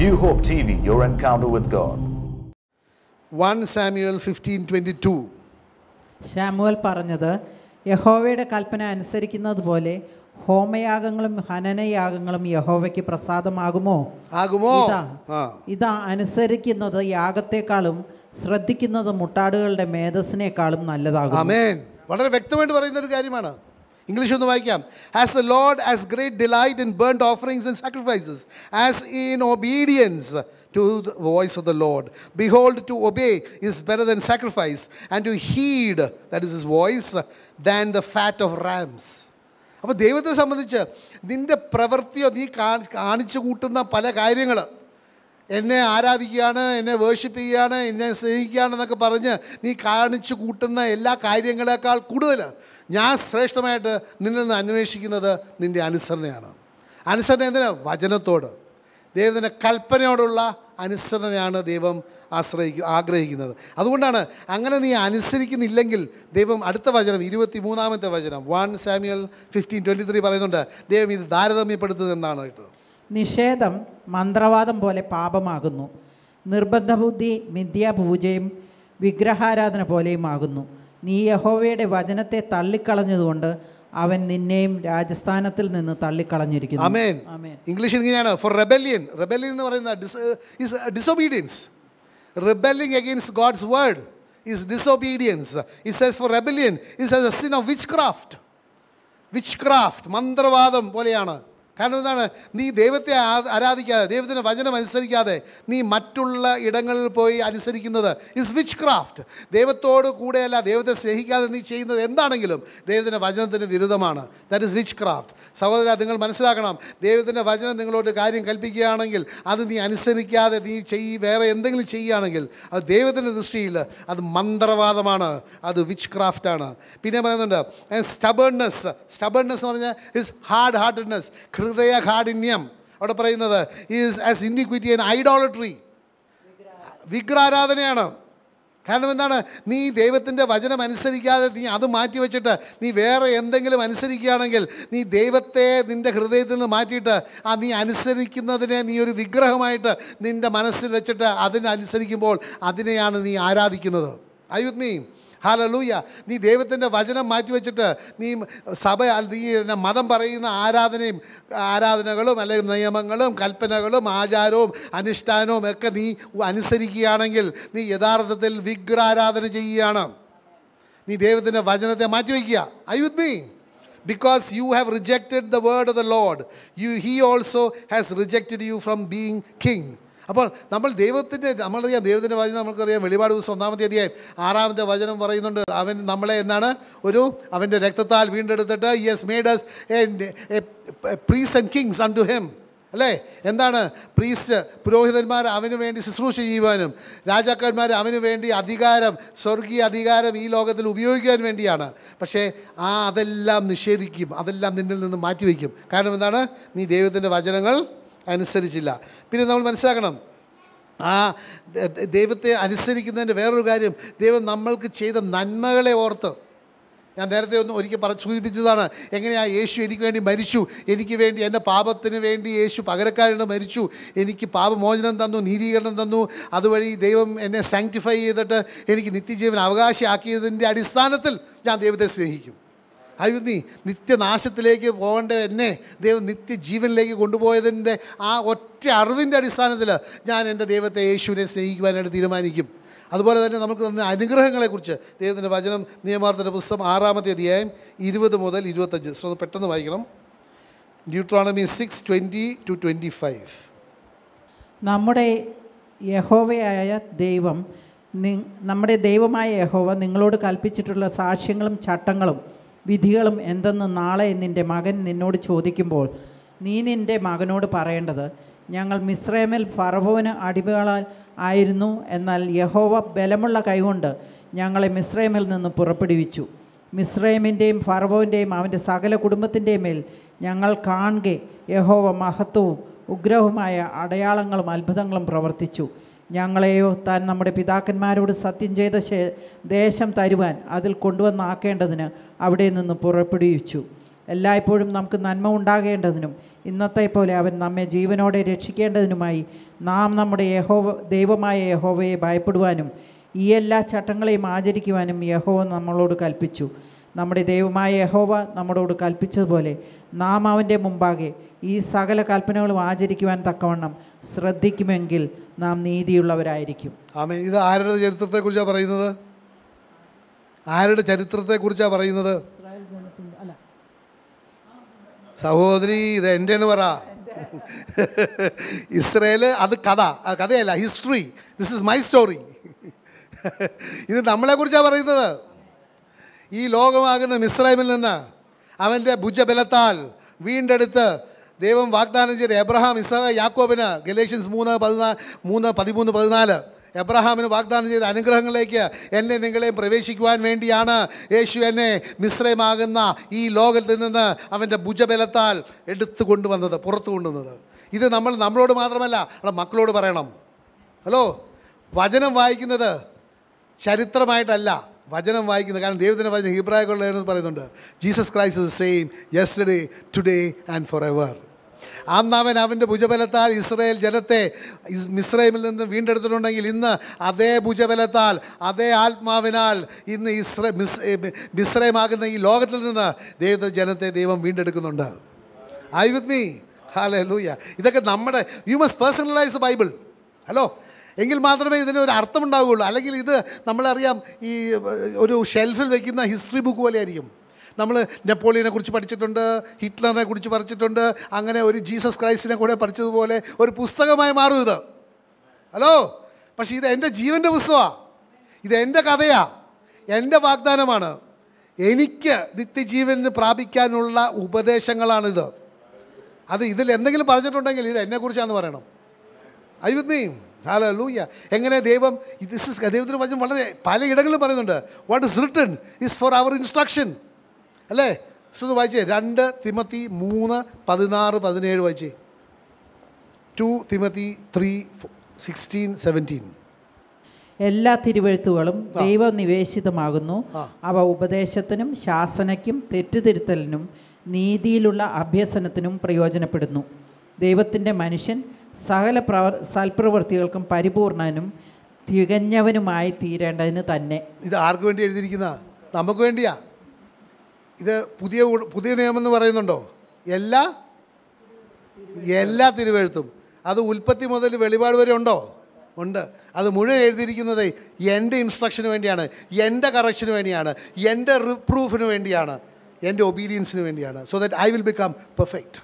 New Hope TV, your encounter with God. 1 Samuel 15 22. Samuel പറഞ്ഞത് യഹോവയുടെ കൽപ്പന അനുസരിക്കുന്നതുപോലെ ഹോമയാഗങ്ങളും ഹനനയാഗങ്ങളും യഹോവയ്ക്ക് പ്രസാദമാകുമോ ആകുമോ ഇതാ ഇതാ അനുസരിക്കുന്നത് യാഗത്തെക്കാളും ശ്രദ്ധിക്കുന്നത് മുട്ടാടുകളുടെ മേധസ്സിനേക്കാളും നല്ലതാകും വളരെ വ്യക്തമായിട്ട് പറയുന്ന ഒരു കാര്യമാണ് ഇംഗ്ലീഷ് ഒന്ന് വായിക്കാം as a Lord as great delight in burned offerings and sacrifices as in obedience to the voice of the Lord behold to obey is better than sacrifice and to heed that is is voice than the fat of rams അപ്പോൾ ദൈവത്തെ സംബന്ധിച്ച് നിൻ്റെ പ്രവൃത്തിയോ നീ കാണിച്ചു കൂട്ടുന്ന പല കാര്യങ്ങൾ എന്നെ ആരാധിക്കുകയാണ് എന്നെ വേർഷിപ്പ് ചെയ്യുകയാണ് എന്നെ സ്നേഹിക്കുകയാണ് എന്നൊക്കെ പറഞ്ഞ് നീ കാണിച്ചു കൂട്ടുന്ന എല്ലാ കാര്യങ്ങളെക്കാൾ കൂടുതൽ ഞാൻ ശ്രേഷ്ഠമായിട്ട് നിന്നിൽ നിന്ന് അന്വേഷിക്കുന്നത് നിൻ്റെ അനുസരണയാണ് അനുസരണ എന്തിനാ വചനത്തോട് ദൈവത്തിൻ്റെ കൽപ്പനയോടുള്ള അനുസരണയാണ് ദൈവം ആശ്രയിക്കുക ആഗ്രഹിക്കുന്നത് അതുകൊണ്ടാണ് അങ്ങനെ നീ അനുസരിക്കുന്നില്ലെങ്കിൽ ദൈവം അടുത്ത വചനം ഇരുപത്തി മൂന്നാമത്തെ വചനം one Samuel fifteen twenty three പറയുന്നുണ്ട് ദൈവം ഇത് താരതമ്യപ്പെടുത്തുന്നത് എന്നാണ് നിഷേധം മന്ത്രവാദം പോലെ പാപമാകുന്നു നിർബന്ധബുദ്ധി മിഥ്യാപൂജയും വിഗ്രഹാരാധന പോലെയുമാകുന്നു നീ യഹോവയുടെ വചനത്തെ തള്ളിക്കളഞ്ഞതുകൊണ്ട് അവൻ നിന്നെയും രാജസ്ഥാനത്തിൽ നിന്ന് തള്ളിക്കളഞ്ഞിരിക്കുന്നു ആമേൻ ഇംഗ്ലീഷിൽ ഇങ്ങനെയാണ് ഫോർ റെബല്യൻ റെബല്യൻ എന്ന് പറയുന്ന disobedience rebelling against God's word is disobedience. He says for rebellion, he says a sin of witchcraft. Witchcraft മന്ത്രവാദം പോലെയാണ് കാരണം എന്താണ് നീ ദൈവത്തെ ആരാധിക്കാതെ ദൈവത്തിൻ്റെ വചനം അനുസരിക്കാതെ നീ മറ്റുള്ള ഇടങ്ങളിൽ പോയി അനുസരിക്കുന്നത് ഇസ് വിച്ച് ക്രാഫ്റ്റ് ദൈവത്തോട് കൂടെയല്ല ദൈവത്തെ സ്നേഹിക്കാതെ നീ ചെയ്യുന്നത് എന്താണെങ്കിലും ദൈവത്തിൻ്റെ വചനത്തിന് വിരുദ്ധമാണ് ദാറ്റ് ഇസ് വിച്ച് ക്രാഫ്റ്റ് സഹോദര നിങ്ങൾ മനസ്സിലാക്കണം ദൈവത്തിൻ്റെ വചനം നിങ്ങളോട് കാര്യം കൽപ്പിക്കുകയാണെങ്കിൽ അത് നീ അനുസരിക്കാതെ നീ ചെയ് വേറെ എന്തെങ്കിലും ചെയ്യുകയാണെങ്കിൽ അത് ദൈവത്തിൻ്റെ ദൃഷ്ടിയിൽ അത് മന്ത്രവാദമാണ് അത് വിച്ച് ക്രാഫ്റ്റാണ് പിന്നെ പറയുന്നുണ്ട് സ്റ്റബേണ്സ് സ്റ്റബേണ്സ് എന്ന് പറഞ്ഞാൽ ഇസ് ഹാർഡ് ഹാർട്ടഡ്നെസ് ഹൃദയ കാഠിന്യം അവിടെ പറയുന്നത് is as iniquity and idolatry വിഗ്രാരാധനയാണ് കാരണം എന്താണ് നീ ദൈവത്തിൻ്റെ വചനം അനുസരിക്കാതെ നീ അത് മാറ്റി വെച്ചിട്ട് നീ വേറെ എന്തെങ്കിലും അനുസരിക്കുകയാണെങ്കിൽ നീ ദൈവത്തെ നിൻ്റെ ഹൃദയത്തിൽ നിന്ന് മാറ്റിയിട്ട് ആ നീ അനുസരിക്കുന്നതിനെ നീ ഒരു വിഗ്രഹമായിട്ട് നിൻ്റെ മനസ്സിൽ വെച്ചിട്ട് അതിനനുസരിക്കുമ്പോൾ അതിനെയാണ് നീ ആരാധിക്കുന്നത് വിത്ത് മീ ഹാലലൂയ നീ ദൈവത്തിൻ്റെ വചനം മാറ്റിവെച്ചിട്ട് നീ സഭ നീ മതം പറയുന്ന ആരാധനയും ആരാധനകളും അല്ലെങ്കിൽ നിയമങ്ങളും കൽപ്പനകളും ആചാരവും അനുഷ്ഠാനവും ഒക്കെ നീ അനുസരിക്കുകയാണെങ്കിൽ നീ യഥാർത്ഥത്തിൽ വിഗ്രഹാരാധന ചെയ്യുകയാണ് നീ ദൈവത്തിൻ്റെ വചനത്തെ മാറ്റിവെക്കുക I with me because you have rejected the word of the Lord you he also has rejected you from being king അപ്പോൾ നമ്മൾ ദൈവത്തിൻ്റെ നമ്മളറിയാം ദൈവത്തിൻ്റെ വചനം നമുക്കറിയാം വെളിപാട് ദിവസം ഒന്നാമത്തെ അധ്യായം ആറാമത്തെ വചനം പറയുന്നുണ്ട് അവൻ നമ്മളെ എന്നാണ് ഒരു അവൻ്റെ രക്തത്താൽ വീണ്ടെടുത്തിട്ട് he has made us priests and kings unto him അല്ലേ എന്താണ് പ്രീസ്റ്റ് പുരോഹിതന്മാർ അവന് വേണ്ടി ശുശ്രൂഷ ചെയ്യുവാനും രാജാക്കന്മാർ അവന് വേണ്ടി അധികാരം സ്വർഗീയ അധികാരം ഈ ലോകത്തിൽ ഉപയോഗിക്കാൻ വേണ്ടിയാണ് പക്ഷേ ആ അതെല്ലാം നിഷേധിക്കും അതെല്ലാം നിന്നിൽ നിന്ന് മാറ്റിവെക്കും കാരണം എന്താണ് നീ ദൈവത്തിൻ്റെ വചനങ്ങൾ അനുസരിച്ചില്ല പിന്നെ നമ്മൾ മനസ്സിലാക്കണം ആ ദൈവത്തെ അനുസരിക്കുന്നതിൻ്റെ വേറൊരു കാര്യം ദൈവം നമ്മൾക്ക് ചെയ്ത നന്മകളെ ഓർത്ത് ഞാൻ നേരത്തെ ഒന്ന് ഒരിക്കൽ പറ സൂചിപ്പിച്ചതാണ് എങ്ങനെയാണ് യേശു എനിക്ക് വേണ്ടി മരിച്ചു എനിക്ക് വേണ്ടി എൻ്റെ പാപത്തിന് വേണ്ടി യേശു പകരക്കാരന് മരിച്ചു എനിക്ക് പാപമോചനം തന്നു നീതീകരണം തന്നു അതുവഴി ദൈവം എന്നെ സാങ്ക്ടിഫൈ ചെയ്തിട്ട് എനിക്ക് നിത്യജീവൻ അവകാശമാക്കിയതിൻ്റെ അടിസ്ഥാനത്തിൽ ഞാൻ ദൈവത്തെ സ്നേഹിക്കും അയ്യോ നീ നിത്യനാശത്തിലേക്ക് പോകേണ്ട എന്നെ ദൈവം നിത്യജീവനിലേക്ക് കൊണ്ടുപോയതിൻ്റെ ആ ഒറ്റ അറിവിൻ്റെ അടിസ്ഥാനത്തിൽ ഞാൻ എൻ്റെ ദൈവത്തെ യേശുവിനെ സ്നേഹിക്കുവാനായിട്ട് തീരുമാനിക്കും അതുപോലെ തന്നെ നമുക്ക് തന്ന അനുഗ്രഹങ്ങളെക്കുറിച്ച് ദൈവത്തിൻ്റെ വചനം നിയമാർത്ഥൻ്റെ പുസ്തകം ആറാമത്തെ അധ്യായം ഇരുപത് മുതൽ ഇരുപത്തഞ്ച് ശ്രദ്ധ പെട്ടെന്ന് വായിക്കണം Deuteronomy six twenty two twenty five നമ്മുടെ യഹോവയായ ദൈവം നമ്മുടെ ദൈവമായ യഹോവ നിങ്ങളോട് കൽപ്പിച്ചിട്ടുള്ള സാക്ഷ്യങ്ങളും ചട്ടങ്ങളും വിധികളും എന്തെന്ന് നാളെ നിൻ്റെ മകൻ നിന്നോട് ചോദിക്കുമ്പോൾ നീ നിൻ്റെ മകനോട് പറയേണ്ടത് ഞങ്ങൾ മിസ്രൈമിൽ ഫറവോന് അടിമകളാൽ ആയിരുന്നു എന്നാൽ യഹോവ ബലമുള്ള കൈകൊണ്ട് ഞങ്ങളെ മിസ്രൈമിൽ നിന്ന് പുറപ്പെടുവിച്ചു മിസ്രൈമിൻ്റെയും ഫറവോൻ്റെയും അവൻ്റെ സകല കുടുംബത്തിൻ്റെയും മേൽ ഞങ്ങൾ കാണുകെ യഹോവ മഹത്വവും ഉഗ്രഹവുമായ അടയാളങ്ങളും അത്ഭുതങ്ങളും പ്രവർത്തിച്ചു ഞങ്ങളെയോ താൻ നമ്മുടെ പിതാക്കന്മാരോട് സത്യം ചെയ്ത ദേശം തരുവാൻ അതിൽ കൊണ്ടുവന്നാക്കേണ്ടതിന് അവിടെ നിന്ന് പുറപ്പെടുവിച്ചു എല്ലായ്പ്പോഴും നമുക്ക് നന്മ ഉണ്ടാകേണ്ടതിനും ഇന്നത്തെ പോലെ അവൻ നമ്മെ ജീവനോടെ രക്ഷിക്കേണ്ടതിനുമായി നാം നമ്മുടെ യഹോവ ദൈവമായ യഹോവയെ ഭയപ്പെടുവാനും ഈ എല്ലാ ചട്ടങ്ങളെയും ആചരിക്കുവാനും യഹോവ നമ്മളോട് കൽപ്പിച്ചു നമ്മുടെ ദൈവമായ യഹോവ നമ്മളോട് കൽപ്പിച്ചതുപോലെ നാം അവൻ്റെ മുമ്പാകെ ഈ സകല കൽപ്പനകളും ആചരിക്കുവാൻ തക്കവണ്ണം ശ്രദ്ധിക്കുമെങ്കിൽ നാം നീതിയുള്ളവരായിരിക്കും ആമേൻ ഇത് ആരുടെ കുറിച്ചാണ് പറയുന്നത് ആരുടെ കുറിച്ചാണ് പറയുന്നത് സഹോദരി ഇത് എൻ്റെ എന്ന് പറ ഇസ്രയേല് അത് കഥ കഥയല്ല history this is my story ഇത് കുറിച്ചാണ് പറയുന്നത് ഈ ലോകമാകുന്ന മിസ്രൈമിൽ നിന്ന് അവൻ്റെ ഭുജബലത്താൽ വീണ്ടെടുത്ത് ദൈവം വാഗ്ദാനം ചെയ്ത് എബ്രഹാം ഇസഹ യാക്കോബിന് ഗലേഷ്യൻസ് മൂന്ന് പതിനാല് മൂന്ന് പതിമൂന്ന് പതിനാല് എബ്രഹാമിന് വാഗ്ദാനം ചെയ്ത അനുഗ്രഹങ്ങളിലേക്ക് എന്നെ നിങ്ങളെയും പ്രവേശിക്കുവാൻ വേണ്ടിയാണ് യേശു എന്നെ മിശ്രയമാകുന്ന ഈ ലോകത്തിൽ നിന്ന് അവൻ്റെ ഭുജബലത്താൽ എടുത്തു കൊണ്ടുവന്നത് പുറത്തു കൊണ്ടുവന്നത് ഇത് നമ്മൾ നമ്മളോട് മാത്രമല്ല നമ്മുടെ മക്കളോട് പറയണം ഹലോ വചനം വായിക്കുന്നത് ചരിത്രമായിട്ടല്ല വചനം വായിക്കുന്നത് കാരണം ദൈവത്തിൻ്റെ വചനം ഹിബ്രായ പറയുന്നുണ്ട് Jesus Christ is same yesterday today and forever അന്ന് അവൻ അവൻ്റെ ഭുജബലത്താൽ ഇസ്രയേൽ ജനത്തെ മിസ്രൈമിൽ നിന്ന് വീണ്ടെടുത്തിട്ടുണ്ടെങ്കിൽ ഇന്ന് അതേ ഭുജബലത്താൽ അതേ ആത്മാവിനാൽ ഇന്ന് ഇസ്രേ മിസ് മിസ്രൈമാകുന്ന ഈ ലോകത്തിൽ നിന്ന് ദൈവത്തെ ജനത്തെ ദൈവം വീണ്ടെടുക്കുന്നുണ്ട് ഐ വിത്ത് മീ ഹാലേ ലൂയ ഇതൊക്കെ നമ്മുടെ you must personalise Bible hello എങ്കിൽ മാത്രമേ ഇതിന് ഒരു അർത്ഥമുണ്ടാവുകയുള്ളൂ അല്ലെങ്കിൽ ഇത് നമ്മളറിയാം ഈ ഒരു ഷെൽഫിൽ വയ്ക്കുന്ന ഹിസ്റ്ററി ബുക്ക് പോലെ ആയിരിക്കും നമ്മൾ നെപ്പോളിയനെ കുറിച്ച് പഠിച്ചിട്ടുണ്ട് ഹിറ്റ്ലറിനെ കുറിച്ച് പഠിച്ചിട്ടുണ്ട് അങ്ങനെ ഒരു ജീസസ് ക്രൈസ്റ്റിനെ കൂടെ പഠിച്ചതുപോലെ ഒരു പുസ്തകമായി മാറും ഇത് ഹലോ പക്ഷേ ഇത് എൻ്റെ ജീവൻ്റെ പുസ്തകമാണ് ഇത് എൻ്റെ കഥയാണ് എൻ്റെ വാഗ്ദാനമാണ് എനിക്ക് നിത്യജീവന് പ്രാപിക്കാനുള്ള ഉപദേശങ്ങളാണിത് അത് ഇതിൽ എന്തെങ്കിലും പറഞ്ഞിട്ടുണ്ടെങ്കിൽ ഇത് എന്നെക്കുറിച്ചാണെന്ന് പറയണം ഐ വിത്ത് മീ ഹലോ ലൂയ്യ എങ്ങനെ ദൈവം ദിസ് ഇസ് ദൈവത്തിൻ്റെ വചനം വളരെ പലയിടങ്ങളിലും പറയുന്നുണ്ട് what is written is for our instruction അല്ലേ ശ്രുതി വായിച്ചേ രണ്ട് തിമത്തി മൂന്ന് പതിനാറ് പതിനേഴ് വായിച്ചേ two Timothy three sixteen seventeen എല്ലാ തിരുവഴുത്തുകളും ദൈവം നിവേശിതമാകുന്നു അവ ഉപദേശത്തിനും ശാസനയ്ക്കും തെറ്റുതിരുത്തലിനും നീതിയിലുള്ള അഭ്യസനത്തിനും പ്രയോജനപ്പെടുന്നു ദൈവത്തിൻ്റെ മനുഷ്യൻ സകല പ്രവർ സൽപ്രവൃത്തികൾക്കും പരിപൂർണനും തികഞ്ഞവനുമായി തീരേണ്ടതിന് തന്നെ ഇത് ആർക്ക് വേണ്ടി എഴുതിയിരിക്കുന്ന നമുക്ക് വേണ്ടിയാ ഇത് പുതിയ പുതിയ നിയമം എന്ന് പറയുന്നുണ്ടോ എല്ലാ എല്ലാ തിരുവെഴുത്തും അത് ഉൽപ്പത്തി മുതൽ വെളിപാട് വരെ ഉണ്ടോ ഉണ്ട് അത് മുഴുവൻ എഴുതിയിരിക്കുന്നത് എൻ്റെ ഇൻസ്ട്രക്ഷന് വേണ്ടിയാണ് എൻ്റെ കറക്ഷന് വേണ്ടിയാണ് എൻ്റെ റിപ്രൂഫിന് വേണ്ടിയാണ് എൻ്റെ ഒബീഡിയൻസിന് വേണ്ടിയാണ് so that I will become perfect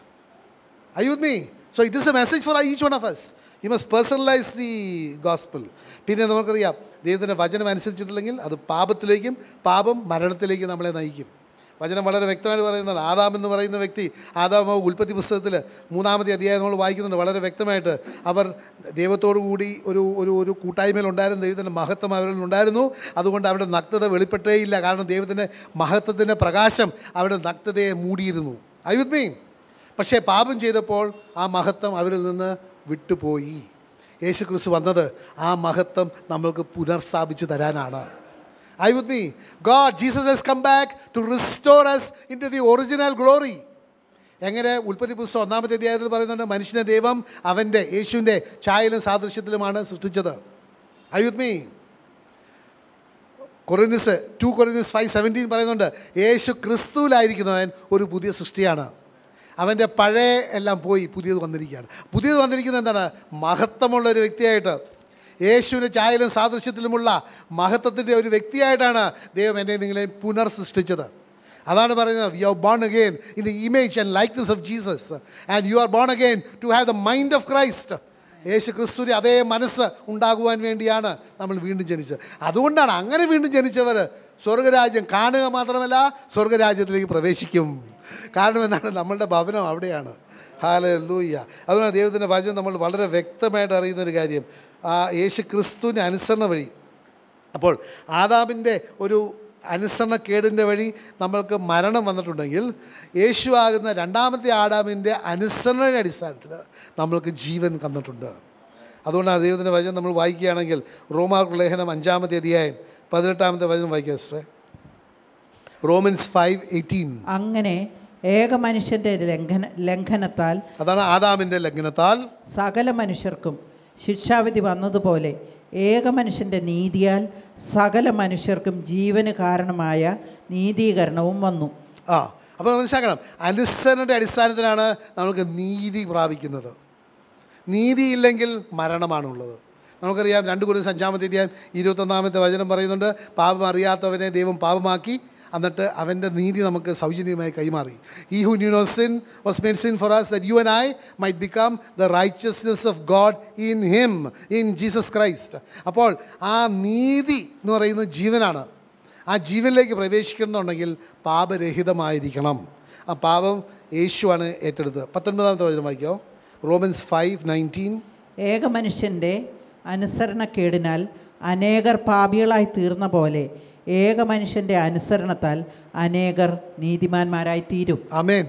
I with me so it is a message for each one of us you must personalise the gospel പിന്നെ നമുക്കറിയാം ദൈവത്തിൻ്റെ വചനം അനുസരിച്ചിട്ടില്ലെങ്കിൽ അത് പാപത്തിലേക്കും പാപം മരണത്തിലേക്കും നമ്മളെ നയിക്കും വചനം വളരെ വ്യക്തമായിട്ട് പറയുന്നുണ്ട് ആദാം എന്ന് പറയുന്ന വ്യക്തി ആദാം ഉൽപ്പത്തി പുസ്തകത്തിൽ മൂന്നാമത്തെ അധ്യായം നമ്മൾ വായിക്കുന്നുണ്ട് വളരെ വ്യക്തമായിട്ട് അവർ ദൈവത്തോടു കൂടി ഒരു ഒരു ഒരു കൂട്ടായ്മയിലുണ്ടായിരുന്നു ദൈവത്തിൻ്റെ മഹത്വം അവരിൽ ഉണ്ടായിരുന്നു അതുകൊണ്ട് അവരുടെ നഗ്നത വെളിപ്പെട്ടേയില്ല കാരണം ദൈവത്തിൻ്റെ മഹത്വത്തിൻ്റെ പ്രകാശം അവരുടെ നഗ്നതയെ മൂടിയിരുന്നു ഐ വിത്ത് മീ പക്ഷേ പാപം ചെയ്തപ്പോൾ ആ മഹത്വം അവരിൽ നിന്ന് വിട്ടുപോയി യേശു ക്രിസ്തു വന്നത് ആ മഹത്വം നമ്മൾക്ക് പുനർസ്ഥാപിച്ച് തരാനാണ് I you with God God, Jesus has come back to restore us into the original glory. എങ്ങനെ ഉൽപ്പത്തി പുസ്തകം ഒന്നാമത്തെ അധ്യായത്തിൽ പറയുന്നുണ്ട് മനുഷ്യനെ ദൈവം അവൻ്റെ യേശുവിൻ്റെ ഛായയിലും സാദൃശ്യത്തിലുമാണ് സൃഷ്ടിച്ചത് I with me Corinthians two Corinthians five seventeen പറയുന്നുണ്ട് യേശു ക്രിസ്തുവിലായിരിക്കുന്നവൻ ഒരു പുതിയ സൃഷ്ടിയാണ് അവൻ്റെ പഴയ എല്ലാം പോയി പുതിയത് വന്നിരിക്കുകയാണ് പുതിയത് വന്നിരിക്കുന്നത് എന്താണ് മഹത്വമുള്ള ഒരു വ്യക്തിയായിട്ട് യേശുവിന് ചായലും സാദൃശ്യത്തിലുമുള്ള മഹത്വത്തിൻ്റെ ഒരു വ്യക്തിയായിട്ടാണ് ദൈവം എന്നെ നിങ്ങളെ പുനർസൃഷ്ടിച്ചത് അതാണ് പറയുന്നത് you are born again in the image and likeness of Jesus and you are born again to have the mind of Christ യേശു ക്രിസ്തുവിന് അതേ മനസ്സ് ഉണ്ടാകുവാൻ വേണ്ടിയാണ് നമ്മൾ വീണ്ടും ജനിച്ചത് അതുകൊണ്ടാണ് അങ്ങനെ വീണ്ടും ജനിച്ചവർ സ്വർഗരാജ്യം കാണുക മാത്രമല്ല സ്വർഗരാജ്യത്തിലേക്ക് പ്രവേശിക്കും കാരണം എന്നാണ് നമ്മളുടെ ഭവനം അവിടെയാണ് ഹാല ലൂയ്യ അതുകൊണ്ട് ദൈവത്തിൻ്റെ വചനം നമ്മൾ വളരെ വ്യക്തമായിട്ട് അറിയുന്നൊരു ഒരു കാര്യം ആ യേശു ക്രിസ്തുവിൻ്റെ അനുസരണ വഴി അപ്പോൾ ആദാമിൻ്റെ ഒരു അനുസരണക്കേടിൻ്റെ വഴി നമ്മൾക്ക് മരണം വന്നിട്ടുണ്ടെങ്കിൽ യേശു ആകുന്ന രണ്ടാമത്തെ ആഡാമിൻ്റെ അനുസരണയുടെ അടിസ്ഥാനത്തിൽ നമ്മൾക്ക് ജീവൻ തന്നിട്ടുണ്ട് അതുകൊണ്ടാണ് ദൈവത്തിൻ്റെ വചനം നമ്മൾ വായിക്കുകയാണെങ്കിൽ റോമാർക്ക് ലേഖനം അഞ്ചാമത്തെ അധ്യായം പതിനെട്ടാമത്തെ വചനം വായിക്കുക സിസ്റ്ററെ റോമൻസ് ഫൈവ് എയ്റ്റീൻ അങ്ങനെ ഏക മനുഷ്യന്റെ ലംഘന ലംഘനത്താൽ അതാണ് ആദാമിന്റെ ലംഘനത്താൽ സകല മനുഷ്യർക്കും ശിക്ഷാവിധി വന്നതുപോലെ ഏക മനുഷ്യൻ്റെ നീതിയാൽ സകല മനുഷ്യർക്കും ജീവന് കാരണമായ നീതീകരണവും വന്നു ആ അപ്പോൾ മനസ്സിലാക്കണം അനുസരണയുടെ അടിസ്ഥാനത്തിലാണ് നമുക്ക് നീതി പ്രാപിക്കുന്നത് നീതി ഇല്ലെങ്കിൽ മരണമാണുള്ളത് നമുക്കറിയാം രണ്ട് കുറിച്ച് അഞ്ചാമത്തെ അധ്യായം ഇരുപത്തൊന്നാമത്തെ വചനം പറയുന്നുണ്ട് പാപം അറിയാത്തവനെ ദൈവം പാപമാക്കി എന്നിട്ട് അവൻ്റെ നീതി നമുക്ക് സൗജന്യമായി കൈമാറി he who knew no sin was made sin for us that you and I might become the righteousness of God in him in Jesus Christ അപ്പോൾ ആ നീതി എന്ന് പറയുന്നത് ജീവനാണ് ആ ജീവനിലേക്ക് പ്രവേശിക്കണമെന്നുണ്ടെങ്കിൽ പാപരഹിതമായിരിക്കണം ആ പാപം യേശുവാണ് ഏറ്റെടുത്തത് പത്തൊൻപതാമത്തെ വചനം വായിക്കോ റോമൻസ് ഫൈവ് നയൻറ്റീൻ ഏക മനുഷ്യൻ്റെ അനുസരണക്കേടിനാൽ അനേകർ പാപികളായി തീർന്ന പോലെ ഏക മനുഷ്യന്റെ അനുസരണത്താൽ അനേകർ നീതിമാന്മാരായി തീരും അമേൻ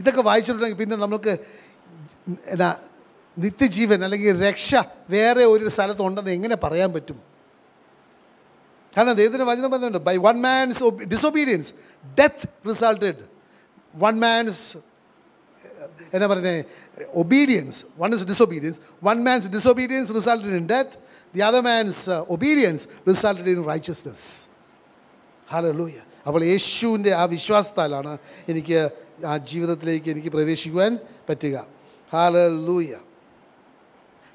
ഇതൊക്കെ വായിച്ചിട്ടുണ്ടെങ്കിൽ പിന്നെ നമുക്ക് എന്നാ നിത്യജീവൻ അല്ലെങ്കിൽ രക്ഷ വേറെ ഒരു സ്ഥലത്തുണ്ടെന്ന് എങ്ങനെ പറയാൻ പറ്റും കാരണം ദൈവത്തിൻ്റെ വചനം പറഞ്ഞിട്ടുണ്ട് by one man's disobedience death resulted one man's എന്നാ പറയുന്നത് obedience one is disobedience one man's disobedience resulted in death the other man's obedience resulted in righteousness hallelujah അപ്പോൾ യേശുവിൻ്റെ ആ വിശ്വാസത്താലാണ് എനിക്ക് ആ ജീവിതത്തിലേക്ക് എനിക്ക് പ്രവേശിക്കുവാൻ പറ്റുക ഹലലൂയ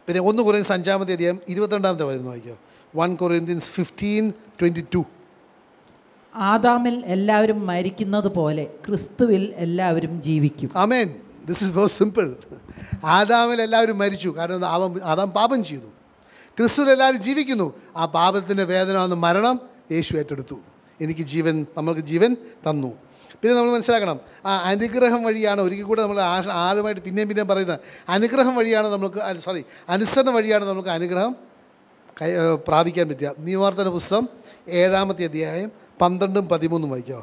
പിന്നെ ഒന്ന് കുറേ അഞ്ചാമത്തെ അധ്യായം ഇരുപത്തിരണ്ടാമത്തെ വരുന്നു വായിക്കോ one Corinthians fifteen twenty two ആദാമിൽ എല്ലാവരും മരിക്കുന്നത് പോലെ ക്രിസ്തുവിൽ എല്ലാവരും ജീവിക്കും അമേൻ ദിസ് ഇസ് വെരി സിമ്പിൾ ആദാമിൽ എല്ലാവരും മരിച്ചു കാരണം ആവൻ ആദാം പാപം ചെയ്തു ക്രിസ്തുവിൽ എല്ലാവരും ജീവിക്കുന്നു ആ പാപത്തിൻ്റെ വേദന വന്ന് മരണം യേശു ഏറ്റെടുത്തു എനിക്ക് ജീവൻ നമ്മൾക്ക് ജീവൻ തന്നു പിന്നെ നമ്മൾ മനസ്സിലാക്കണം ആ അനുഗ്രഹം വഴിയാണ് ഒരിക്കൽ കൂടെ നമ്മൾ ആ ആരുമായിട്ട് പിന്നെയും പിന്നെയും പറയുന്നത് അനുഗ്രഹം വഴിയാണ് നമുക്ക് സോറി അനുസരണ വഴിയാണ് നമുക്ക് അനുഗ്രഹം കൈ പ്രാപിക്കാൻ പറ്റുക നിയമാർത്തന പുസ്തകം ഏഴാമത്തെ അധ്യായം പന്ത്രണ്ടും പതിമൂന്നും വായിക്കോ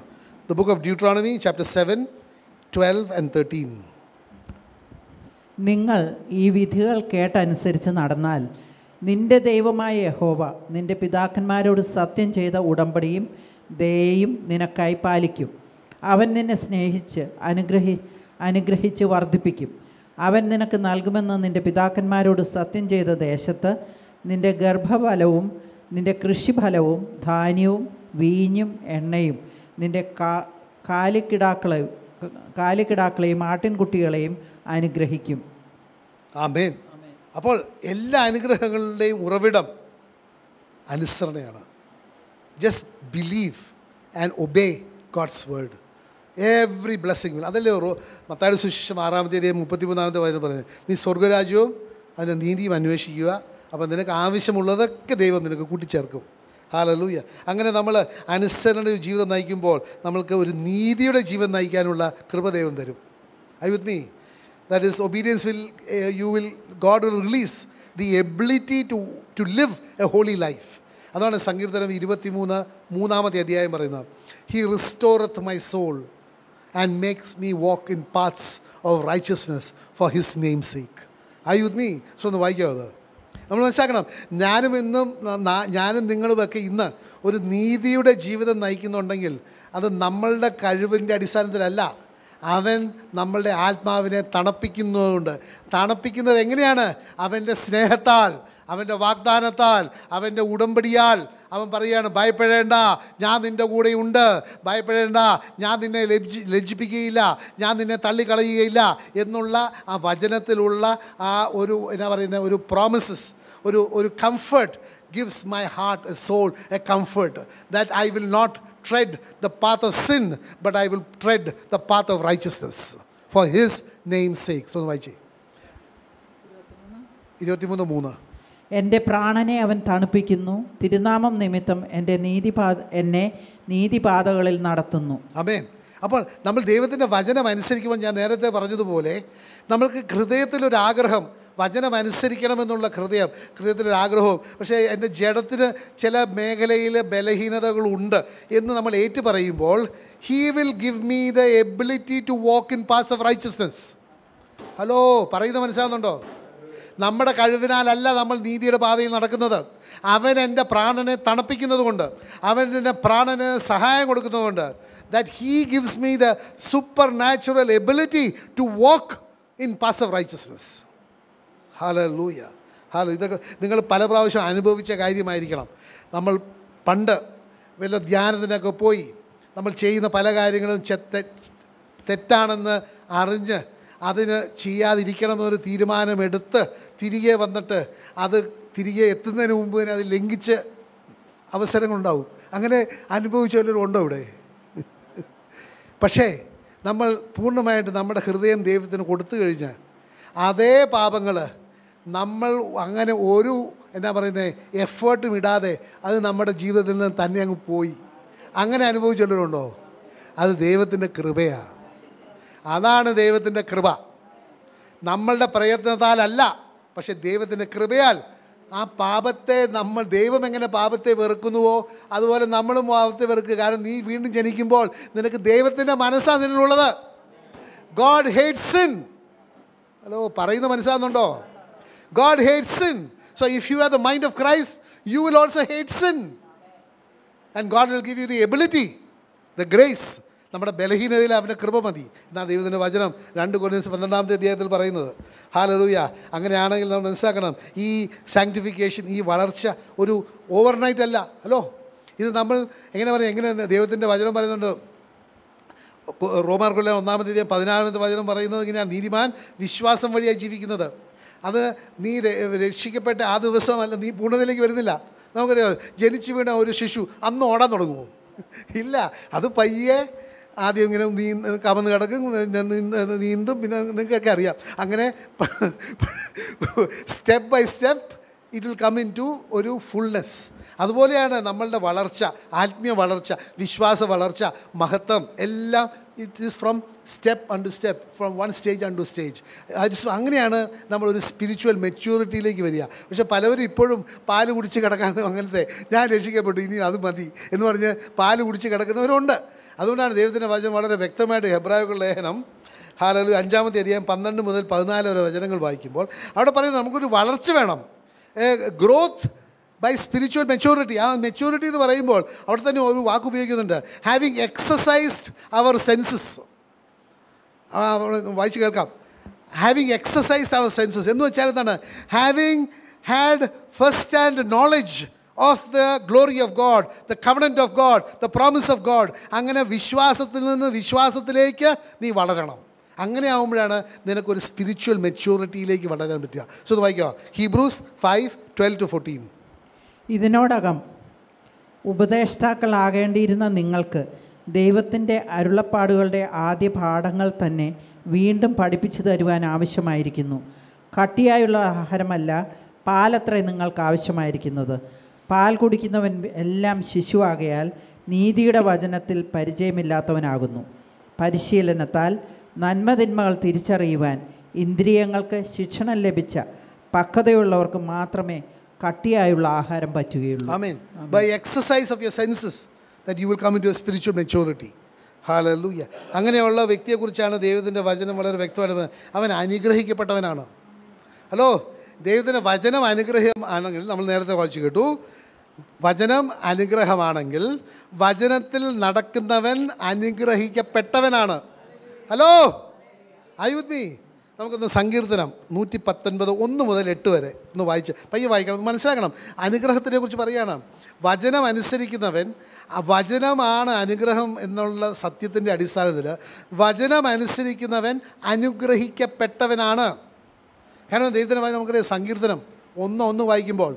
the book of Deuteronomy chapter seven twelve and thirteen നിങ്ങൾ ഈ വിധികൾ കേട്ടനുസരിച്ച് നടന്നാൽ നിന്റെ ദൈവമായ യഹോവ നിന്റെ പിതാക്കന്മാരോട് സത്യം ചെയ്ത ഉടമ്പടിയും ദയയും നിനക്കായി പാലിക്കും അവൻ നിന്നെ സ്നേഹിച്ച് അനുഗ്രഹി അനുഗ്രഹിച്ച് വർദ്ധിപ്പിക്കും അവൻ നിനക്ക് നൽകുമെന്ന് നിൻ്റെ പിതാക്കന്മാരോട് സത്യം ചെയ്ത ദേശത്ത് നിൻ്റെ ഗർഭഫലവും നിൻ്റെ കൃഷിഫലവും ധാന്യവും വീഞ്ഞും എണ്ണയും നിൻ്റെ കാ കാലിക്കിടാക്കളെയും കാലിക്കിടാക്കളെയും ആട്ടിൻകുട്ടികളെയും അനുഗ്രഹിക്കും ആമേൻ അപ്പോൾ എല്ലാ അനുഗ്രഹങ്ങളുടെയും ഉറവിടം അനുസരണയാണ് just believe and obey God's word every blessing അതല്ലേ മത്തായുടെ സുശേഷം ആറാമത്തെ ഇതേ മുപ്പത്തിമൂന്നാമത്തെ വയസ്സ് പറഞ്ഞത് നീ സ്വർഗരാജ്യവും അതിൻ്റെ നീതിയും അന്വേഷിക്കുക അപ്പം നിനക്ക് ആവശ്യമുള്ളതൊക്കെ ദൈവം നിനക്ക് കൂട്ടിച്ചേർക്കും ഹാലലൂയ അങ്ങനെ നമ്മൾ അനുസരണ ജീവിതം നയിക്കുമ്പോൾ നമ്മൾക്ക് ഒരു നീതിയുടെ ജീവൻ നയിക്കാനുള്ള കൃപ ദൈവം തരും I with me that is obedience will you will God release the ability to to live a holy life അതാണ് സങ്കീർത്തനം ഇരുപത്തിമൂന്ന് മൂന്നാമത്തെ അധ്യായം പറയുന്നത് he restoreth my soul and makes me walk in paths of righteousness for his name sake I with me so ഒന്ന് വായിക്കാവത് നമ്മൾ മനസ്സിലാക്കണം ഞാനും ഇന്നും ഞാനും നിങ്ങളുമൊക്കെ ഇന്ന് ഒരു നീതിയുടെ ജീവിതം നയിക്കുന്നുണ്ടെങ്കിൽ അത് നമ്മളുടെ കഴിവിൻ്റെ അടിസ്ഥാനത്തിലല്ല അവൻ നമ്മളുടെ ആത്മാവിനെ തണുപ്പിക്കുന്നതുകൊണ്ട് തണുപ്പിക്കുന്നത് എങ്ങനെയാണ് അവൻ്റെ സ്നേഹത്താൽ അവൻ്റെ വാഗ്ദാനത്താൽ അവൻ്റെ ഉടമ്പടിയാൽ അവൻ പറയുകയാണ് ഭയപ്പെടേണ്ട ഞാൻ നിൻ്റെ കൂടെയുണ്ട് ഭയപ്പെടേണ്ട ഞാൻ നിന്നെ ലജ്ജി ലജ്ജിപ്പിക്കുകയില്ല ഞാൻ നിന്നെ തള്ളിക്കളയുകയില്ല എന്നുള്ള ആ വചനത്തിലുള്ള ആ ഒരു എന്നാ പറയുന്ന ഒരു പ്രോമിസസ് ഒരു ഒരു comfort my heart a soul a a that I will not tread the path of sin sin, but will tread the path of righteousness for his his sake sake. വായിച്ചേ ഇരുപത്തിമൂന്ന് മൂന്ന് എൻ്റെ പ്രാണനെ അവൻ തണുപ്പിക്കുന്നു തിരുനാമം നിമിത്തം എൻ്റെ നീതിപാ എന്നെ നീതിപാതകളിൽ നടത്തുന്നു അമേൻ അപ്പോൾ നമ്മൾ ദൈവത്തിൻ്റെ വചനം അനുസരിക്കുമ്പോൾ ഞാൻ നേരത്തെ പറഞ്ഞതുപോലെ നമ്മൾക്ക് ഹൃദയത്തിലൊരാഗ്രഹം വചനം അനുസരിക്കണമെന്നുള്ള ഹൃദയം ഹൃദയത്തിലൊരാഗ്രഹവും പക്ഷേ എൻ്റെ ജഡത്തിന് ചില മേഖലയിൽ ബലഹീനതകളുണ്ട് എന്ന് നമ്മൾ ഏറ്റു പറയുമ്പോൾ he will give me the ability to walk in paths of righteousness hello പറയുന്നത് മനസ്സിലാവുന്നുണ്ടോ നമ്മുടെ കഴിവിനാലല്ല നമ്മൾ നീതിയുടെ പാതയിൽ നടക്കുന്നത് അവൻ എൻ്റെ പ്രാണനെ തണുപ്പിക്കുന്നതുകൊണ്ട് അവൻ എൻ്റെ പ്രാണന് സഹായം കൊടുക്കുന്നതുകൊണ്ട് that he gives me the supernatural ability to walk in paths of righteousness hallelujah hello ഇതൊക്കെ നിങ്ങൾ പല പ്രാവശ്യം അനുഭവിച്ച കാര്യമായിരിക്കണം നമ്മൾ പണ്ട് വല്ല ധ്യാനത്തിനൊക്കെ പോയി നമ്മൾ ചെയ്യുന്ന പല കാര്യങ്ങളും തെറ്റാണെന്ന് അറിഞ്ഞ് അതിന് ചെയ്യാതിരിക്കണമെന്നൊരു തീരുമാനമെടുത്ത് തിരികെ വന്നിട്ട് അത് തിരികെ എത്തുന്നതിന് മുമ്പ് തന്നെ അത് ലംഘിച്ച് അവസരങ്ങളുണ്ടാവും അങ്ങനെ അനുഭവിച്ചവരും ഉണ്ടോ ഇവിടെ പക്ഷേ നമ്മൾ പൂർണ്ണമായിട്ട് നമ്മുടെ ഹൃദയം ദൈവത്തിന് കൊടുത്തു കഴിഞ്ഞാൽ അതേ പാപങ്ങൾ നമ്മൾ അങ്ങനെ ഒരു എന്നാ പറയുന്നത് എഫേർട്ടും ഇടാതെ അത് നമ്മുടെ ജീവിതത്തിൽ നിന്ന് തന്നെ അങ്ങ് പോയി അങ്ങനെ അനുഭവിച്ചവരുണ്ടോ അത് ദൈവത്തിൻ്റെ കൃപയാണ് അതാണ് ദൈവത്തിൻ്റെ കൃപ നമ്മളുടെ പ്രയത്നത്താലല്ല പക്ഷെ ദൈവത്തിൻ്റെ കൃപയാൽ ആ പാപത്തെ നമ്മൾ ദൈവം എങ്ങനെ പാപത്തെ വെറുക്കുന്നുവോ അതുപോലെ നമ്മളും പാപത്തെ വെറുക്കുക കാരണം നീ വീണ്ടും ജനിക്കുമ്പോൾ നിനക്ക് ദൈവത്തിൻ്റെ മനസ്സാണ് നിന്നുള്ളത് ഗോഡ് ഹേറ്റ് സിൻ ഹലോ പറയുന്ന മനസ്സാകുന്നുണ്ടോ God hate sin so if you are the mind of Christ you will also hate sin and God will give you the ability the grace നമ്മുടെ ബലഹീനതയിൽ അവൻ്റെ കൃപ മതി എന്നാണ് ദൈവത്തിൻ്റെ വചനം രണ്ട് കൊല്ലം പന്ത്രണ്ടാമത്തെ അധ്യായത്തിൽ പറയുന്നത് ഹാലലൂയ അങ്ങനെയാണെങ്കിൽ നമ്മൾ മനസ്സിലാക്കണം ഈ സാങ്ക്ടിഫിക്കേഷൻ ഈ വളർച്ച ഒരു ഓവർനൈറ്റ് അല്ല ഹലോ ഇത് നമ്മൾ എങ്ങനെ പറയും എങ്ങനെ ദൈവത്തിൻ്റെ വചനം പറയുന്നുണ്ട് റോമാർക്കുള്ള ഒന്നാമത്തെ അധ്യായം പതിനാറാമത്തെ വചനം പറയുന്നത് ഇങ്ങനെയാണ് നീതിമാൻ വിശ്വാസം വഴിയായി ജീവിക്കുന്നത് അത് നീ രക്ഷിക്കപ്പെട്ട ആ ദിവസമല്ല നീ പൂർണ്ണതയിലേക്ക് വരുന്നില്ല നമുക്കറിയാം ജനിച്ചു വീണ ഒരു ശിശു അന്ന് ഓടാൻ തുടങ്ങുമോ ഇല്ല അത് പയ്യെ ആദ്യം ഇങ്ങനെ നീ കവന്ന് കിടക്കും നീന്തും പിന്നെ നിങ്ങൾക്കൊക്കെ അറിയാം അങ്ങനെ step by step it will come into ഒരു ഫുൾനെസ് അതുപോലെയാണ് നമ്മളുടെ വളർച്ച ആത്മീയ വളർച്ച വിശ്വാസ വളർച്ച മഹത്വം എല്ലാം it is from step unto step from one stage unto stage അങ്ങനെയാണ് നമ്മളൊരു സ്പിരിച്വൽ മെച്യൂരിറ്റിയിലേക്ക് വരിക പക്ഷേ പലവരും ഇപ്പോഴും പാല് കുടിച്ച് കിടക്കാൻ അങ്ങനത്തെ ഞാൻ രക്ഷിക്കപ്പെട്ടു ഇനി അത് മതി എന്ന് പറഞ്ഞ് പാല് കുടിച്ച് കിടക്കുന്നവരുണ്ട് അതുകൊണ്ടാണ് ദൈവത്തിൻ്റെ വചനം വളരെ വ്യക്തമായിട്ട് ഹെബ്രായുകളുടെ ലേഖനം ഹാലലു അഞ്ചാമത്തെ അധികം പന്ത്രണ്ട് മുതൽ പതിനാല് വരെ വചനങ്ങൾ വായിക്കുമ്പോൾ അവിടെ പറയുന്നത് നമുക്കൊരു വളർച്ച വേണം ഗ്രോത്ത് ബൈ സ്പിരിച്വൽ മെച്യൂരിറ്റി ആ മെച്യൂരിറ്റി എന്ന് പറയുമ്പോൾ അവിടെ തന്നെ ഒരു വാക്ക് ഉപയോഗിക്കുന്നുണ്ട് ഹാവിങ് എക്സസൈസ്ഡ് അവർ സെൻസസ് വായിച്ച് കേൾക്കാം ഹാവിങ് എക്സസൈസ്ഡ് അവർ സെൻസസ് എന്ന് വെച്ചാൽ എന്താണ് having had first and knowledge of the glory of God the covenant of God the promise of God അങ്ങനെ വിശ്വാസത്തിൽ നിന്ന് വിശ്വാസത്തിലേക്ക് നീ വളരണം അങ്ങനെ ആകുമ്പോഴാണ് നിനക്കൊരു സ്പിരിച്വൽ മെച്യൂരിറ്റിയിലേക്ക് വളരാൻ പറ്റുക സോ ഇത് വായിക്കോ Hebrews five twelve to fourteen ഇതിനോടകം ഉപദേഷ്ടാക്കളാകേണ്ടിയിരുന്ന നിങ്ങൾക്ക് ദൈവത്തിൻ്റെ അരുളപ്പാടുകളുടെ ആദ്യ പാഠങ്ങൾ തന്നെ വീണ്ടും പഠിപ്പിച്ചു തരുവാൻ ആവശ്യമായിരിക്കുന്നു കട്ടിയായുള്ള ആഹാരമല്ല പാലത്രേ നിങ്ങൾക്ക് ആവശ്യമായിരിക്കുന്നത് പാൽ കുടിക്കുന്നവൻ എല്ലാം ശിശുവാകയാൽ നീതിയുടെ വചനത്തിൽ പരിചയമില്ലാത്തവനാകുന്നു പരിശീലനത്താൽ നന്മതിന്മകൾ തിരിച്ചറിയുവാൻ ഇന്ദ്രിയങ്ങൾക്ക് ശിക്ഷണം ലഭിച്ച പക്വതയുള്ളവർക്ക് മാത്രമേ കട്ടിയായുള്ള ആഹാരം പറ്റുകയുള്ളൂ ആമേൻ by of your senses that you will come spiritual അങ്ങനെയുള്ള വ്യക്തിയെക്കുറിച്ചാണ് ദൈവത്തിൻ്റെ വചനം വളരെ വ്യക്തമായിരുന്നത് അവൻ അനുഗ്രഹിക്കപ്പെട്ടവനാണ് ഹലോ ദൈവത്തിൻ്റെ വചനം അനുഗ്രഹം ആണെങ്കിൽ നമ്മൾ നേരത്തെ വായിച്ചു കേട്ടു വചനം അനുഗ്രഹമാണെങ്കിൽ വചനത്തിൽ നടക്കുന്നവൻ അനുഗ്രഹിക്കപ്പെട്ടവനാണ് ഹലോ ഐ നമുക്കൊന്ന് സങ്കീർത്തനം നൂറ്റി പത്തൊൻപത് ഒന്ന് മുതൽ എട്ട് വരെ ഒന്ന് വായിച്ച് പയ്യെ വായിക്കണം മനസ്സിലാക്കണം അനുഗ്രഹത്തിനെ കുറിച്ച് പറയുകയാണ് വചനം അനുസരിക്കുന്നവൻ വചനമാണ് അനുഗ്രഹം എന്നുള്ള സത്യത്തിൻ്റെ അടിസ്ഥാനത്തിൽ വചനം അനുസരിക്കുന്നവൻ അനുഗ്രഹിക്കപ്പെട്ടവനാണ് കാരണം ദൈവത്തിനായി നമുക്കറിയാം സങ്കീർത്തനം ഒന്ന് ഒന്ന് വായിക്കുമ്പോൾ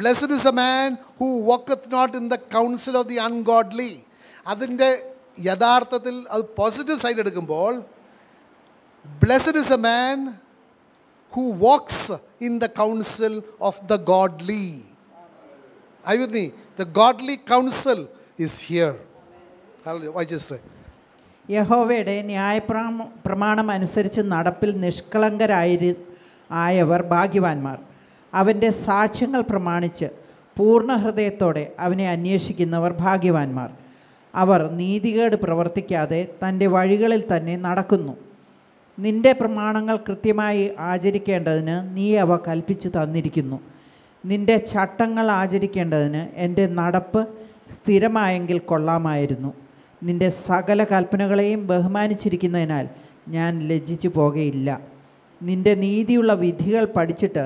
blessed is a man who walketh not in the counsel of the ungodly അതിൻ്റെ യഥാർത്ഥത്തിൽ അത് പോസിറ്റീവ് സൈഡ് എടുക്കുമ്പോൾ blessed is a man who walks in the counsel of the godly I with me the godly counsel is here യഹോവയുടെ ന്യായ പ്രമാണം അനുസരിച്ച് നടപ്പിൽ നിഷ്കളങ്കരായി ആയവർ ഭാഗ്യവാന്മാർ അവൻ്റെ സാക്ഷ്യങ്ങൾ പ്രമാണിച്ച് പൂർണ്ണ ഹൃദയത്തോടെ അവനെ അന്വേഷിക്കുന്നവർ ഭാഗ്യവാന്മാർ അവർ നീതികേട് പ്രവർത്തിക്കാതെ തൻ്റെ വഴികളിൽ തന്നെ നടക്കുന്നു നിന്റെ പ്രമാണങ്ങൾ കൃത്യമായി ആചരിക്കേണ്ടതിന് നീ അവ കൽപ്പിച്ചു തന്നിരിക്കുന്നു നിന്റെ ചട്ടങ്ങൾ ആചരിക്കേണ്ടതിന് എൻ്റെ നടപ്പ് സ്ഥിരമായെങ്കിൽ കൊള്ളാമായിരുന്നു നിന്റെ സകല കൽപ്പനകളെയും ബഹുമാനിച്ചിരിക്കുന്നതിനാൽ ഞാൻ ലജ്ജിച്ചു പോകയില്ല നിന്റെ നീതിയുള്ള വിധികൾ പഠിച്ചിട്ട്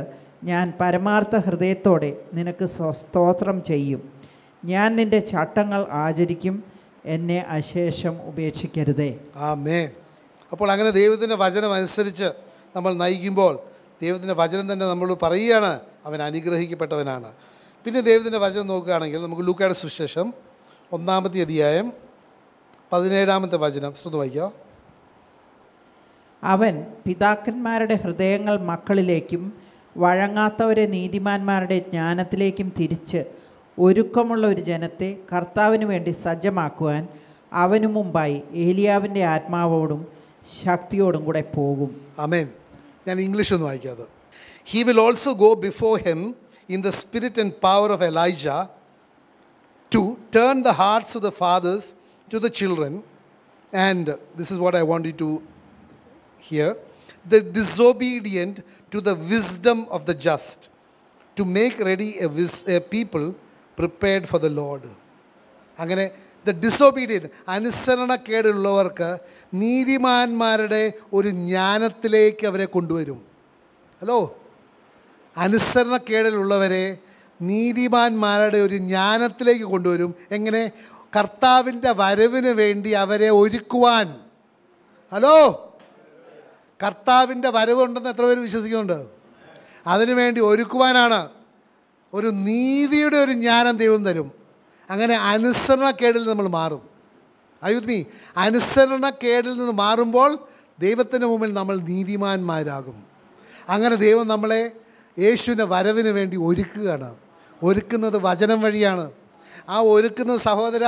ഞാൻ പരമാർത്ഥ ഹൃദയത്തോടെ നിനക്ക് സ്തോത്രം ചെയ്യും ഞാൻ നിന്റെ ചട്ടങ്ങൾ ആചരിക്കും എന്നെ അശേഷം ഉപേക്ഷിക്കരുതേ മേ അപ്പോൾ അങ്ങനെ ദൈവത്തിൻ്റെ വചനം അനുസരിച്ച് നമ്മൾ നയിക്കുമ്പോൾ ദൈവത്തിൻ്റെ വചനം തന്നെ നമ്മൾ പറയുകയാണ് അവൻ അനുഗ്രഹിക്കപ്പെട്ടവനാണ് പിന്നെ ദൈവത്തിൻ്റെ വചനം നോക്കുകയാണെങ്കിൽ നമുക്ക് ലൂക്കയുടെ സുശേഷം ഒന്നാമത്തെ അധ്യായം പതിനേഴാമത്തെ വചനം ശ്രദ്ധ വായിക്കാം അവൻ പിതാക്കന്മാരുടെ ഹൃദയങ്ങൾ മക്കളിലേക്കും വഴങ്ങാത്തവരെ നീതിമാന്മാരുടെ ജ്ഞാനത്തിലേക്കും തിരിച്ച് ഒരുക്കമുള്ള ഒരു ജനത്തെ കർത്താവിന് വേണ്ടി സജ്ജമാക്കുവാൻ അവനു മുമ്പായി ഏലിയാവിൻ്റെ ആത്മാവോടും ശക്തിയോടും കൂടെ പോകും അമേൻ ഞാൻ ഇംഗ്ലീഷ് ഒന്നും വായിക്കാതെ he will also go before him in the spirit and power of Elijah to turn the hearts of the fathers to the children and this is what I want to hear the disobedient to the wisdom of the just to make ready a wise a people prepared for the Lord അങ്ങനെ the disobedient അനുസരണക്കേടുള്ളവർക്ക് നീതിമാന്മാരുടെ ഒരു ജ്ഞാനത്തിലേക്ക് അവരെ കൊണ്ടുവരും hello അനുസരണക്കേടിലുള്ളവരെ നീതിമാന്മാരുടെ ഒരു ജ്ഞാനത്തിലേക്ക് കൊണ്ടുവരും എങ്ങനെ കർത്താവിൻ്റെ വരവിന് വേണ്ടി അവരെ ഒരുക്കുവാൻ ഹലോ കർത്താവിൻ്റെ വരവുണ്ടെന്ന് എത്ര പേര് വിശ്വസിക്കുന്നുണ്ട് അതിനുവേണ്ടി ഒരുക്കുവാനാണ് ഒരു നീതിയുടെ ഒരു ജ്ഞാനം ദൈവം തരും അങ്ങനെ അനുസരണക്കേടിൽ നമ്മൾ മാറും അയുദ്മി അനുസരണക്കേടിൽ നിന്ന് മാറുമ്പോൾ ദൈവത്തിൻ്റെ മുമ്പിൽ നമ്മൾ നീതിമാന്മാരാകും അങ്ങനെ ദൈവം നമ്മളെ യേശുവിൻ്റെ വരവിന് വേണ്ടി ഒരുക്കുകയാണ് ഒരുക്കുന്നത് വചനം വഴിയാണ് ആ ഒരുക്കുന്ന സഹോദര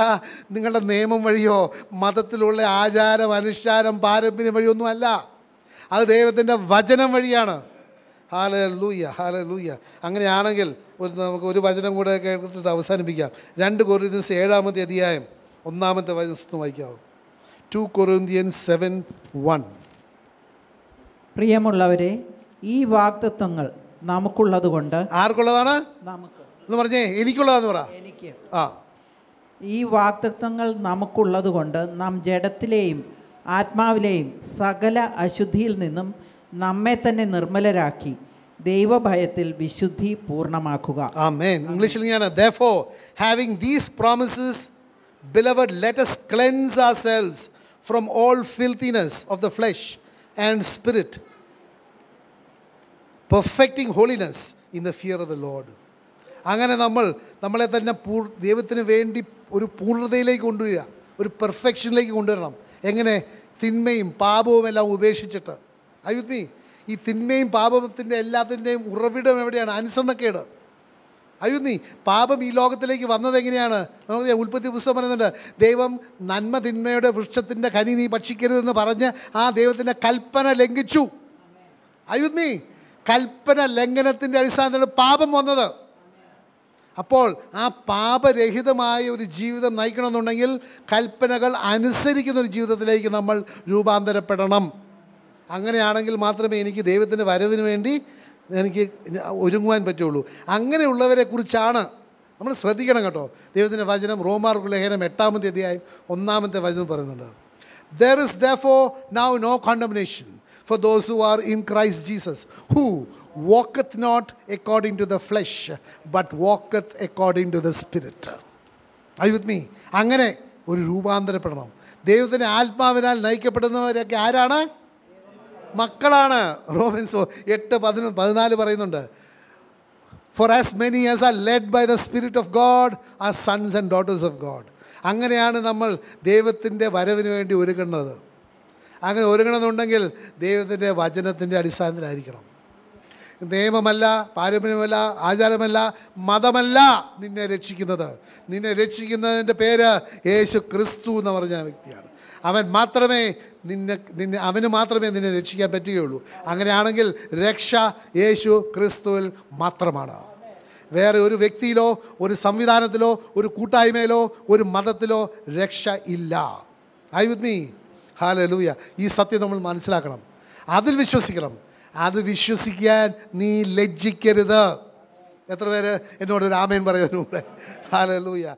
നിങ്ങളുടെ നിയമം വഴിയോ മതത്തിലുള്ള ആചാരം അനുഷ്ഠാനം പാരമ്പര്യം വഴിയൊന്നുമല്ല അത് ദൈവത്തിൻ്റെ വചനം വഴിയാണ് ഹാല ലൂയ്യ ഹാല ലൂയ്യ അങ്ങനെയാണെങ്കിൽ ഒരു നമുക്ക് ഒരു വചനം കൂടെ കേട്ടിട്ട് അവസാനിപ്പിക്കാം രണ്ട് കൊറിയൻസ് ഏഴാമത്തെ അധ്യായം ഒന്നാമത്തെ വചനത്തിന് വായിക്കാവും ടു കൊറിയൻ സെവൻ വൺ പ്രിയമുള്ളവരെ ഈ വാക്തത്വങ്ങൾ നമുക്കുള്ളത് കൊണ്ട് ആർക്കുള്ളതാണ് നമുക്ക് എന്ന് പറഞ്ഞേ എനിക്കുള്ളതാന്ന് പറ എനിക്ക് ആ ഈ വാക്തത്വങ്ങൾ നമുക്കുള്ളത് കൊണ്ട് നാം ജഡത്തിലെയും ആത്മാവിലെയും സകല അശുദ്ധിയിൽ നിന്നും നമ്മെ തന്നെ നിർമ്മലരാക്കി ദൈവഭയത്തിൽ വിശുദ്ധി പൂർണ്ണമാക്കുക ആമേൻ ഇംഗ്ലീഷിൽ ഞാൻ therefore having these promises beloved let us cleanse ourselves from all filthiness of the flesh and spirit perfecting holiness in the fear of the lord അങ്ങനെ നമ്മൾ നമ്മളെ തന്നെ പൂർ ദൈവത്തിന് വേണ്ടി ഒരു പൂർണ്ണതയിലേക്ക് കൊണ്ടുവരിക ഒരു പെർഫെക്ഷനിലേക്ക് കൊണ്ടുവരണം എങ്ങനെ തിന്മയും പാപവും എല്ലാം ഉപേക്ഷിച്ചിട്ട് അയുദ്മി ഈ തിന്മയും പാപത്തിൻ്റെ എല്ലാത്തിൻ്റെയും ഉറവിടം എവിടെയാണ് അനുസരണക്കേട് അയുദ്മി പാപം ഈ ലോകത്തിലേക്ക് വന്നത് എങ്ങനെയാണ് നമുക്ക് ഉൽപ്പത്തി പുസ്തകം പറയുന്നുണ്ട് ദൈവം നന്മ തിന്മയുടെ വൃക്ഷത്തിൻ്റെ കനി നീ ഭക്ഷിക്കരുതെന്ന് പറഞ്ഞ് ആ ദൈവത്തിൻ്റെ കൽപ്പന ലംഘിച്ചു അയുദ്മി കൽപ്പന ലംഘനത്തിൻ്റെ അടിസ്ഥാനത്തിൽ പാപം വന്നത് അപ്പോൾ ആ പാപരഹിതമായ ഒരു ജീവിതം നയിക്കണമെന്നുണ്ടെങ്കിൽ കൽപ്പനകൾ അനുസരിക്കുന്ന ഒരു ജീവിതത്തിലേക്ക് നമ്മൾ രൂപാന്തരപ്പെടണം അങ്ങനെയാണെങ്കിൽ മാത്രമേ എനിക്ക് ദൈവത്തിൻ്റെ വരവിന് വേണ്ടി എനിക്ക് ഒരുങ്ങുവാൻ പറ്റുള്ളൂ അങ്ങനെയുള്ളവരെക്കുറിച്ചാണ് നമ്മൾ ശ്രദ്ധിക്കണം കേട്ടോ ദൈവത്തിൻ്റെ വചനം റോമാർക്ക് ലേഖനം എട്ടാമത്തെ അധ്യായം ഒന്നാമത്തെ വചനം പറയുന്നുണ്ട് there is for now no condemnation for those who are in Christ Jesus who walketh not according to the flesh but walketh according to the spirit I with me അങ്ങനെ ഒരു രൂപാന്തരപ്പെടണം ദൈവത്തിൻ്റെ ആത്മാവിനാൽ നയിക്കപ്പെടുന്നവരൊക്കെ ആരാണ് മക്കളാണ് റോമൻസോ എട്ട് പതിനൊന്ന് പതിനാല് പറയുന്നുണ്ട് for as many as are led by the spirit of God ആ sons and daughters of God അങ്ങനെയാണ് നമ്മൾ ദൈവത്തിൻ്റെ വരവിന് വേണ്ടി ഒരുങ്ങുന്നത് അങ്ങനെ ഒരുങ്ങണമെന്നുണ്ടെങ്കിൽ ദൈവത്തിൻ്റെ വചനത്തിൻ്റെ അടിസ്ഥാനത്തിലായിരിക്കണം നിയമമല്ല പാരമ്പര്യമല്ല ആചാരമല്ല മതമല്ല നിന്നെ രക്ഷിക്കുന്നത് നിന്നെ രക്ഷിക്കുന്നതിൻ്റെ പേര് യേശു ക്രിസ്തു എന്ന് പറഞ്ഞ വ്യക്തിയാണ് അവൻ മാത്രമേ നിന്നെ നിന്നെ അവന് മാത്രമേ നിന്നെ രക്ഷിക്കാൻ പറ്റുകയുള്ളൂ അങ്ങനെയാണെങ്കിൽ രക്ഷ യേശു ക്രിസ്തുവിൽ മാത്രമാണ് വേറെ ഒരു വ്യക്തിയിലോ ഒരു സംവിധാനത്തിലോ ഒരു കൂട്ടായ്മയിലോ ഒരു മതത്തിലോ രക്ഷ ഇല്ല ഐ വിത്ത് മീ ഹാലൂയ ഈ സത്യം നമ്മൾ മനസ്സിലാക്കണം അതിൽ വിശ്വസിക്കണം അത് വിശ്വസിക്കാൻ നീ ലജ്ജിക്കരുത് എത്ര പേര് എന്നോട് ഒരു ആമയൻ പറയാനും കൂടെ